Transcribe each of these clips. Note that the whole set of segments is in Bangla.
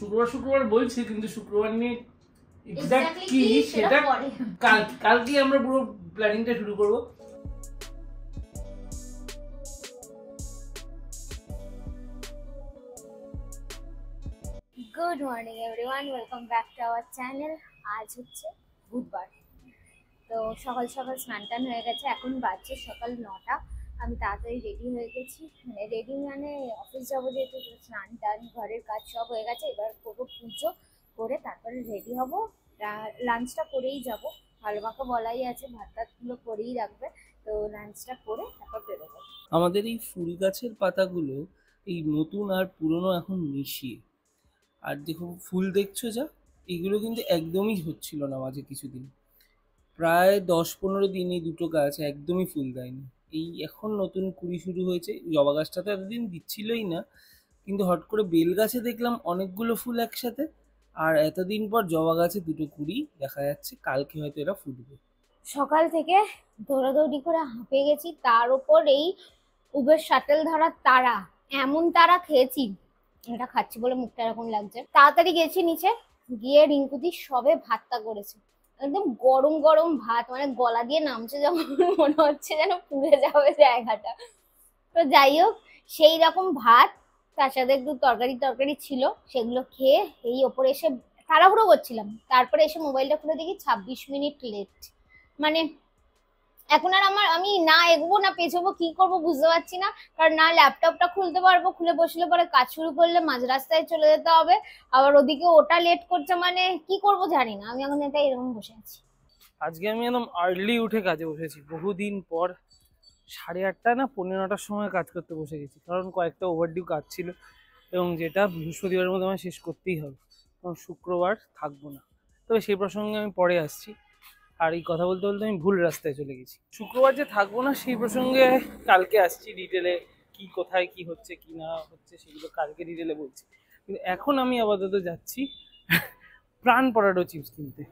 শুক্রবার শুক্রবার বলছি কিন্তু শুক্রবার নিয়ে কি সেটা কাল কালকেই আমরা পুরো প্ল্যানিংটা শুরু করব good morning everyone welcome back to our channel আজ হচ্ছে বুধবার তো সকাল সকাল স্নান টান হয়ে গেছে এখন বাজছে সকাল নটা আমি তাড়াতাড়ি রেডি হয়ে গেছি মানে রেডি মানে অফিস যাবো যেহেতু স্নান টান ঘরের কাজ সব হয়ে গেছে এবার করবো পুজো করে তারপরে রেডি হব লাঞ্চটা করেই যাব মাকে বলাই আছে ভাত টাতগুলো করেই রাখবে তো লাঞ্চটা করে তারপর বেরোবো আমাদের এই ফুল গাছের পাতাগুলো এই নতুন আর পুরনো এখন মিশিয়ে আর দেখুন ফুল দেখছো যা এগুলো কিন্তু একদমই হচ্ছিল না মাঝে কিছুদিন প্রায় দশ পনেরো দিন এই দুটো গাছ একদমই ফুল দেয়নি এই এখন নতুন কুড়ি শুরু হয়েছে জবা গাছটা তো এতদিন দিচ্ছিলই না কিন্তু হট করে বেল গাছে দেখলাম অনেকগুলো ফুল একসাথে আর এতদিন পর জবা গাছে দুটো কুড়ি দেখা যাচ্ছে কালকে হয়তো এরা ফুটবে সকাল থেকে দৌড়াদৌড়ি করে হাঁপে গেছি তার ওপর এই উবের শাটেল ধরার তারা এমন তারা খেয়েছি এটা খাচ্ছি বলে মুখটা এরকম লাগছে তাড়াতাড়ি গেছি নিচে গিয়ে রিঙ্কুদি সবে ভাতটা করেছে একদম গরম গরম ভাত মানে গলা দিয়ে নামছে যখন মনে হচ্ছে যেন পুড়ে যাবে জায়গাটা তো যাই হোক সেই রকম ভাত তার সাথে একটু তরকারি তরকারি ছিল সেগুলো খেয়ে এই ওপরে এসে তাড়াহুড়ো করছিলাম তারপরে এসে মোবাইলটা খুলে দেখি ছাব্বিশ মিনিট লেট মানে এখন আর আমার আমি না এগোবো না পেছবো কি করব বুঝতে পারছি না কারণ না ল্যাপটপটা খুলতে পারবো খুলে বসলে পরে কাজ শুরু করলে মাঝ রাস্তায় চলে যেতে হবে আবার ওদিকে ওটা লেট করছে মানে কি করব জানি না আমি এখন এটাই এরকম বসে আছি আজকে আমি একদম আর্লি উঠে কাজে বসেছি বহুদিন পর সাড়ে আটটা না পনেরো নটার সময় কাজ করতে বসে গেছি কারণ কয়েকটা ওভারডিউ কাজ ছিল এবং যেটা বৃহস্পতিবারের মধ্যে আমার শেষ করতেই হবে কারণ শুক্রবার থাকবো না তবে সেই প্রসঙ্গে আমি পরে আসছি আর এই কথা বলতে বলতে আমি ভুল রাস্তায় চলে গেছি শুক্রবার যে থাকবো না সেই প্রসঙ্গে কালকে আসছি ডিটেলে কি কোথায় কি হচ্ছে কি না হচ্ছে সেগুলো কালকে ডিটেলে বলছি কিন্তু এখন আমি আপাতত যাচ্ছি প্রাণ পরাটো চিপস কিনতে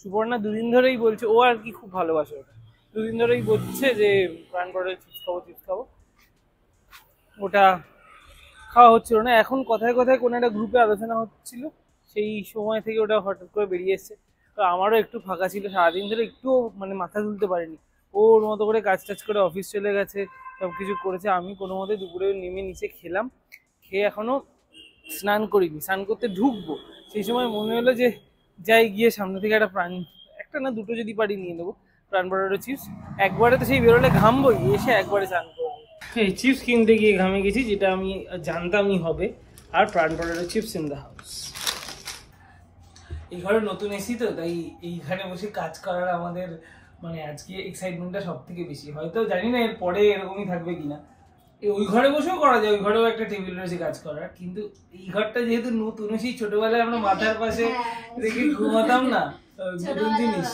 সুপর্ণা দুদিন ধরেই বলছে ও আর কি খুব ভালোবাসে ওটা দুদিন ধরেই বলছে যে প্রাণ পরাটো চিপস খাবো চিপস খাবো ওটা খাওয়া হচ্ছিল না এখন কথায় কথায় কোনো একটা গ্রুপে আলোচনা হচ্ছিল সেই সময় থেকে ওটা হঠাৎ করে বেরিয়ে এসছে তো আমারও একটু ফাঁকা ছিল সারাদিন ধরে একটুও মানে মাথা তুলতে পারিনি ওর মতো করে কাজ টাজ করে অফিস চলে গেছে সব কিছু করেছে আমি কোনো মতে দুপুরে নেমে নিচে খেলাম খেয়ে এখনও স্নান করিনি স্নান করতে ঢুকবো সেই সময় মনে হলো যে যাই গিয়ে সামনে থেকে একটা প্রাণ একটা না দুটো যদি পারি নিয়ে নেবো প্রাণ বাড়ারও চিপস একবারে তো সেই বেরোলে ঘামবই এসে একবারে স্নান করবো এই চিপস কিনতে গিয়ে ঘামে গেছি যেটা আমি জানতামই হবে আর প্রাণ বাড়ারও চিপস ইন দ্য হাউস এই ঘরে নতুন এসি তো তাই এইখানে বসে কাজ করার আমাদের মানে আজকে এক্সাইটমেন্টটা সব থেকে বেশি হয়তো জানি না এর পরে এরকমই থাকবে কিনা ওই ঘরে বসেও করা যায় ওই ঘরেও একটা টেবিল রয়েছে কাজ করার কিন্তু এই ঘরটা যেহেতু নতুন এসি ছোটবেলায় আমরা মাথার পাশে হ্যাঁ, হ্যাঁ। রেখে ঘুমাতাম না নতুন জিনিস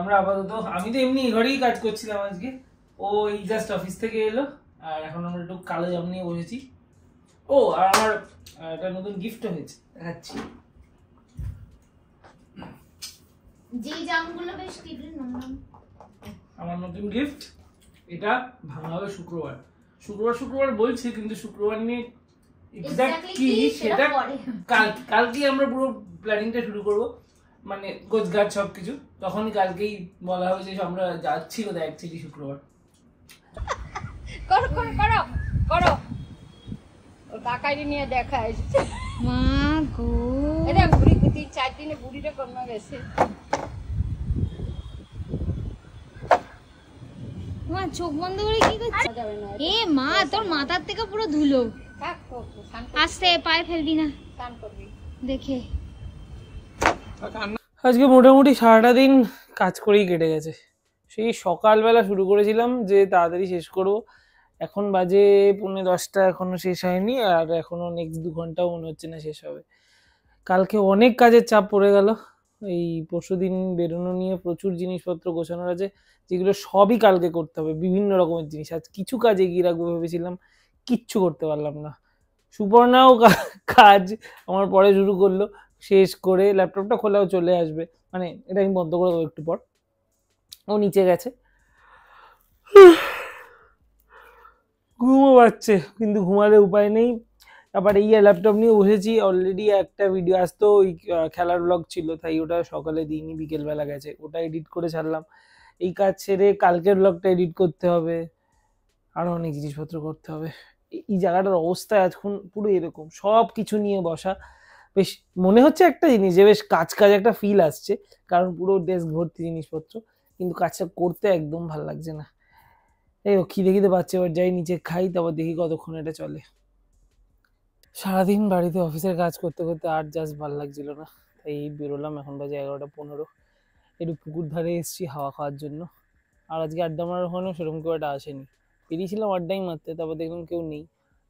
আমরা আপাতত আমি তো এমনি এই ঘরেই কাজ করছিলাম আজকে ও এই জাস্ট অফিস থেকে এলো আর এখন আমরা একটু কালো জাম নিয়ে বসেছি ও আর আমার একটা নতুন গিফট হয়েছে দেখাচ্ছি আমার নতুন গিফট এটা ভাঙা হবে শুক্রবার শুক্রবার শুক্রবার বলছি কিন্তু শুক্রবার নিয়ে কি সেটা কাল কালকে আমরা পুরো প্ল্যানিংটা শুরু করব মানে গোছগাছ সব কিছু তখন কালকেই বলা হয়েছে যে আমরা যাচ্ছি ও দেখছি কি শুক্রবার করো করো করো করো ও কাকারি নিয়ে দেখা এসেছে মা গো এটা বুড়ি তিন চার দিনে বুড়িটা কমে গেছে চোখ বন্ধ করে কি করছিস এ মা তোর মাথার থেকে পুরো ধুলো আস্তে পায়ে ফেলবি না দেখে আজকে মোটামুটি সারাটা দিন কাজ করেই কেটে গেছে সেই সকালবেলা শুরু করেছিলাম যে তাড়াতাড়ি শেষ করবো এখন বাজে পৌনে দশটা এখনও শেষ হয়নি আর এখনও নেক্সট দু ঘন্টাও মনে হচ্ছে না শেষ হবে কালকে অনেক কাজের চাপ পড়ে গেল এই পরশু দিন বেরোনো নিয়ে প্রচুর জিনিসপত্র গোছানোর আছে যেগুলো সবই কালকে করতে হবে বিভিন্ন রকমের জিনিস আজ কিছু কাজ এগিয়ে রাখবো ভেবেছিলাম কিচ্ছু করতে পারলাম না সুপর্ণাও কাজ আমার পরে শুরু করলো শেষ করে ল্যাপটপটা খোলাও চলে আসবে মানে এটা আমি বন্ধ করে দেবো একটু পর ও নিচে গেছে ঘুমও পাচ্ছে কিন্তু ঘুমালে উপায় নেই আবার এই ল্যাপটপ নিয়ে বসেছি অলরেডি একটা ভিডিও আসতো ওই খেলার ব্লগ ছিল তাই ওটা সকালে দিইনি বিকেলবেলা গেছে ওটা এডিট করে ছাড়লাম এই কাজ ছেড়ে কালকের ব্লগটা এডিট করতে হবে আরও অনেক জিনিসপত্র করতে হবে এই জায়গাটার অবস্থা এখন পুরো এরকম সব কিছু নিয়ে বসা বেশ মনে হচ্ছে একটা জিনিস যে বেশ কাজ কাজ একটা ফিল আসছে কারণ পুরো ডেস্ক ভর্তি জিনিসপত্র কিন্তু কাজটা করতে একদম ভাল লাগছে না এই খিদে খিদে পাচ্ছে এবার যাই নিচে খাই তারপর দেখি কতক্ষণ এটা চলে সারাদিন বাড়িতে অফিসের কাজ করতে করতে আর জাস্ট ভালো লাগছিল না তাই বেরোলাম এখন বাজে এগারোটা পনেরো একটু পুকুর ধারে এসেছি হাওয়া খাওয়ার জন্য আর আজকে আড্ডা মারার ওখানেও সেরকম কেউ একটা আসেনি বেরিয়েছিলাম আড্ডাই মারতে তারপর দেখলাম কেউ নেই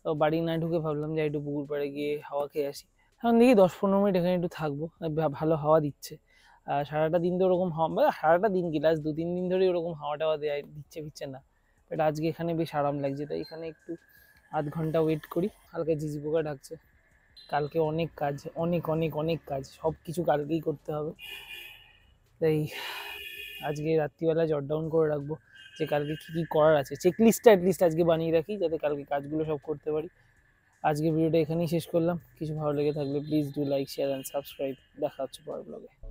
তো বাড়ি না ঢুকে ভাবলাম যে একটু পুকুর পাড়ে গিয়ে হাওয়া খেয়ে আসি এখন দেখি দশ পনেরো মিনিট এখানে একটু থাকবো ভালো হাওয়া দিচ্ছে সারাটা দিন তো ওরকম হাওয়া মানে সারাটা দিন গিলাস দু তিন দিন ধরে ওরকম হাওয়া টাওয়া দেয় দিচ্ছে ফিচ্ছে না বাট আজকে এখানে বেশ আরাম লাগছে তাই এখানে একটু আধ ঘন্টা ওয়েট করি কালকে জিজি পোকা ডাকছে কালকে অনেক কাজ অনেক অনেক অনেক কাজ সব কিছু কালকেই করতে হবে তাই আজকে রাত্রিবেলা জট ডাউন করে রাখবো যে কালকে কী কী করার আছে চেকলিস্টটা অ্যাটলিস্ট আজকে বানিয়ে রাখি যাতে কালকে কাজগুলো সব করতে পারি আজকে ভিডিওটা এখানেই শেষ করলাম কিছু ভালো লেগে থাকলে please do like share and subscribe দেখা হচ্ছে পরের ব্লগে